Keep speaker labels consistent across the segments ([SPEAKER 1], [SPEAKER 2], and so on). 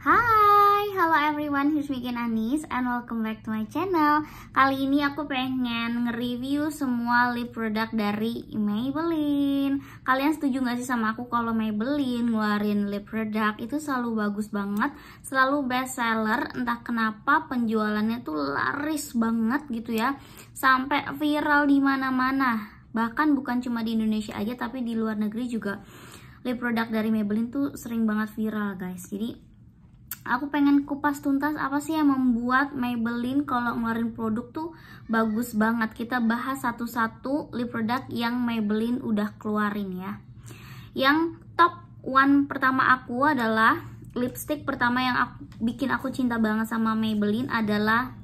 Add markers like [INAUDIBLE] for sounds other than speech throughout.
[SPEAKER 1] Hai, hello everyone, here's Megan Anis and welcome back to my channel Kali ini aku pengen nge-review semua lip product dari Maybelline Kalian setuju gak sih sama aku kalau Maybelline ngeluarin lip product itu selalu bagus banget Selalu best seller, entah kenapa penjualannya tuh laris banget gitu ya Sampai viral di mana mana Bahkan bukan cuma di Indonesia aja tapi di luar negeri juga Lip product dari Maybelline tuh sering banget viral guys Jadi aku pengen kupas tuntas apa sih yang membuat Maybelline kalau ngeluarin produk tuh bagus banget. Kita bahas satu-satu lip product yang Maybelline udah keluarin ya. Yang top one pertama aku adalah lipstick pertama yang aku, bikin aku cinta banget sama Maybelline adalah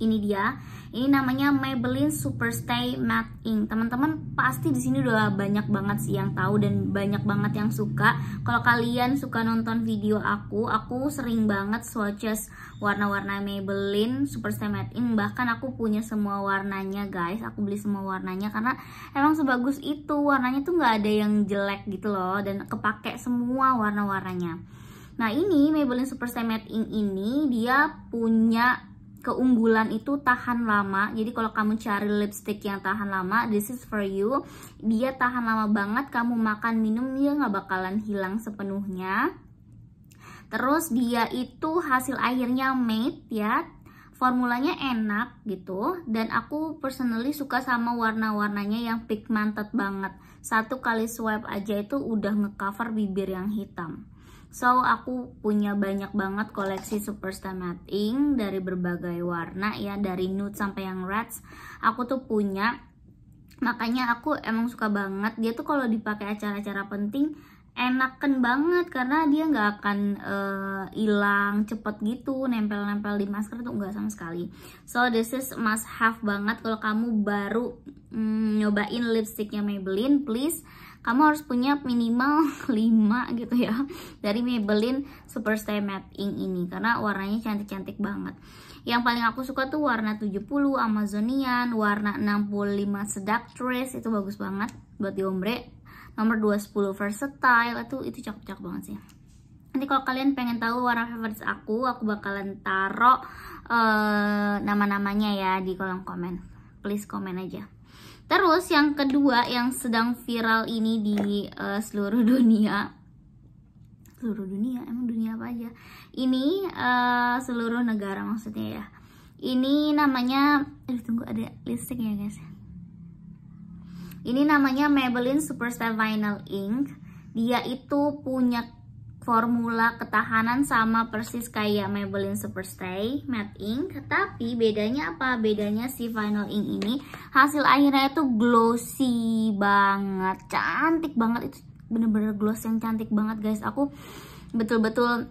[SPEAKER 1] ini dia ini namanya Maybelline Superstay Matte Ink teman-teman pasti di sini udah banyak banget sih yang tahu dan banyak banget yang suka kalau kalian suka nonton video aku aku sering banget swatches warna-warna Maybelline Superstay Matte Ink bahkan aku punya semua warnanya guys aku beli semua warnanya karena emang sebagus itu warnanya tuh nggak ada yang jelek gitu loh dan kepake semua warna-warnanya Nah ini Maybelline Superstay Matte Ink ini dia punya keunggulan itu tahan lama. Jadi kalau kamu cari lipstick yang tahan lama, this is for you. Dia tahan lama banget, kamu makan minum dia nggak bakalan hilang sepenuhnya. Terus dia itu hasil akhirnya matte ya, formulanya enak gitu dan aku personally suka sama warna-warnanya yang pigmented banget satu kali swipe aja itu udah ngecover bibir yang hitam So, aku punya banyak banget koleksi super Superstar Ink dari berbagai warna ya, dari nude sampai yang red. Aku tuh punya, makanya aku emang suka banget. Dia tuh kalau dipakai acara-acara penting, enakan banget karena dia nggak akan eh, hilang uh, cepet gitu nempel-nempel di masker tuh nggak sama sekali so this is must have banget kalau kamu baru mm, nyobain lipsticknya Maybelline please kamu harus punya minimal 5 [LAUGHS] gitu ya dari Maybelline Superstay Matte Ink ini karena warnanya cantik-cantik banget yang paling aku suka tuh warna 70 Amazonian warna 65 Seductress itu bagus banget buat di ombre nomor 210 versatile itu itu cocok-cocok banget sih nanti kalau kalian pengen tahu warna favorit aku aku bakalan taro uh, nama-namanya ya di kolom komen please komen aja terus yang kedua yang sedang viral ini di uh, seluruh dunia seluruh dunia emang dunia apa aja ini uh, seluruh negara maksudnya ya ini namanya aduh tunggu ada listrik ya guys ini namanya Maybelline Superstar Vinyl Ink. Dia itu punya formula ketahanan sama persis kayak Maybelline Superstay Matte Ink tapi bedanya apa? bedanya si Vinyl Ink ini hasil akhirnya itu glossy banget cantik banget itu bener-bener gloss yang cantik banget guys aku betul-betul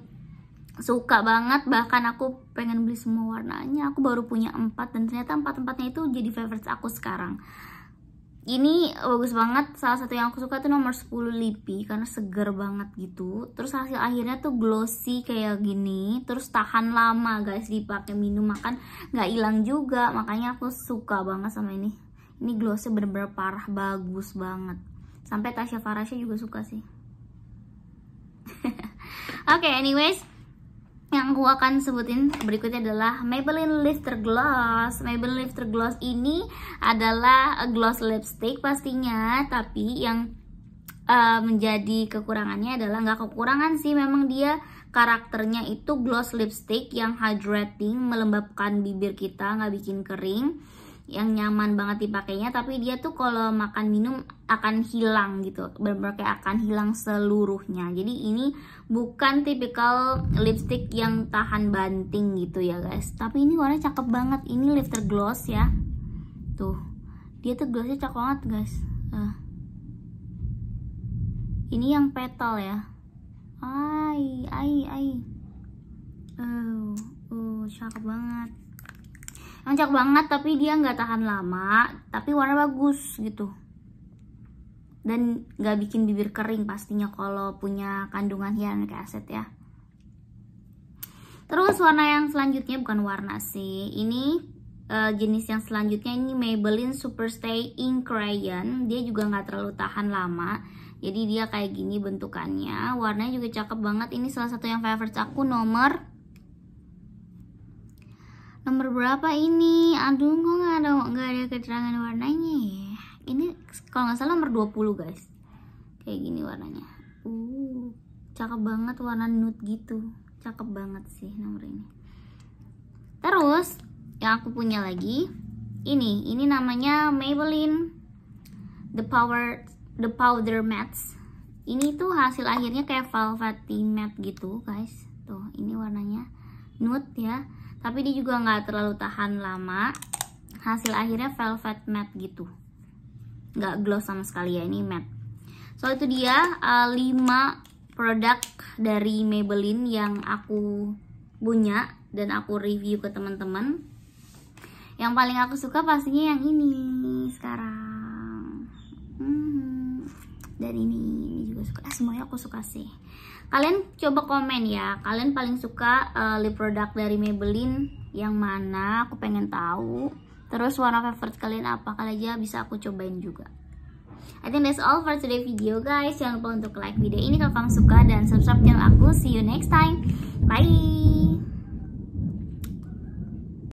[SPEAKER 1] suka banget bahkan aku pengen beli semua warnanya aku baru punya 4 dan ternyata empat-empatnya itu jadi favorites aku sekarang ini bagus banget salah satu yang aku suka tuh nomor 10 lipi karena seger banget gitu terus hasil akhirnya tuh glossy kayak gini terus tahan lama guys dipakai minum makan nggak hilang juga makanya aku suka banget sama ini ini glossy bener-bener parah bagus banget sampai Tasya Farasya juga suka sih [LAUGHS] oke okay, anyways yang aku akan sebutin berikutnya adalah Maybelline Lifter Gloss Maybelline Lifter Gloss ini adalah eh, gloss lipstick pastinya tapi yang uh, menjadi kekurangannya adalah nggak kekurangan sih memang dia karakternya itu gloss lipstick yang hydrating melembabkan bibir kita nggak bikin kering yang nyaman banget dipakainya tapi dia tuh kalau makan minum akan hilang gitu benar kayak akan hilang seluruhnya jadi ini bukan tipikal lipstick yang tahan banting gitu ya guys tapi ini warna cakep banget ini lifter gloss ya tuh dia tuh glossnya cakep banget guys uh. ini yang petal ya ai ai ai oh oh cakep banget Nancak banget tapi dia nggak tahan lama, tapi warna bagus gitu. Dan nggak bikin bibir kering pastinya kalau punya kandungan hyaluronic acid ya. Terus warna yang selanjutnya bukan warna sih, ini uh, jenis yang selanjutnya ini Maybelline Superstay Ink Crayon. Dia juga nggak terlalu tahan lama jadi dia kayak gini bentukannya warnanya juga cakep banget ini salah satu yang favorites aku nomor nomor berapa ini aduh kok nggak ada nggak ada keterangan warnanya ya ini kalau nggak salah nomor 20 guys kayak gini warnanya uh cakep banget warna nude gitu cakep banget sih nomor ini terus yang aku punya lagi ini ini namanya Maybelline the power the powder Mats ini tuh hasil akhirnya kayak velvety matte gitu guys tuh ini warnanya nude ya tapi dia juga nggak terlalu tahan lama hasil akhirnya velvet matte gitu nggak gloss sama sekali ya ini matte so itu dia uh, eh, 5 produk dari Maybelline yang aku punya dan aku review ke teman-teman yang paling aku suka pastinya yang ini sekarang hmm dan ini juga suka eh, semuanya aku suka sih kalian coba komen ya kalian paling suka uh, lip product dari Maybelline yang mana aku pengen tahu terus warna favorite kalian apa kalian aja bisa aku cobain juga I think that's all for today video guys jangan lupa untuk like video ini kalau kamu suka dan subscribe channel aku see you next time bye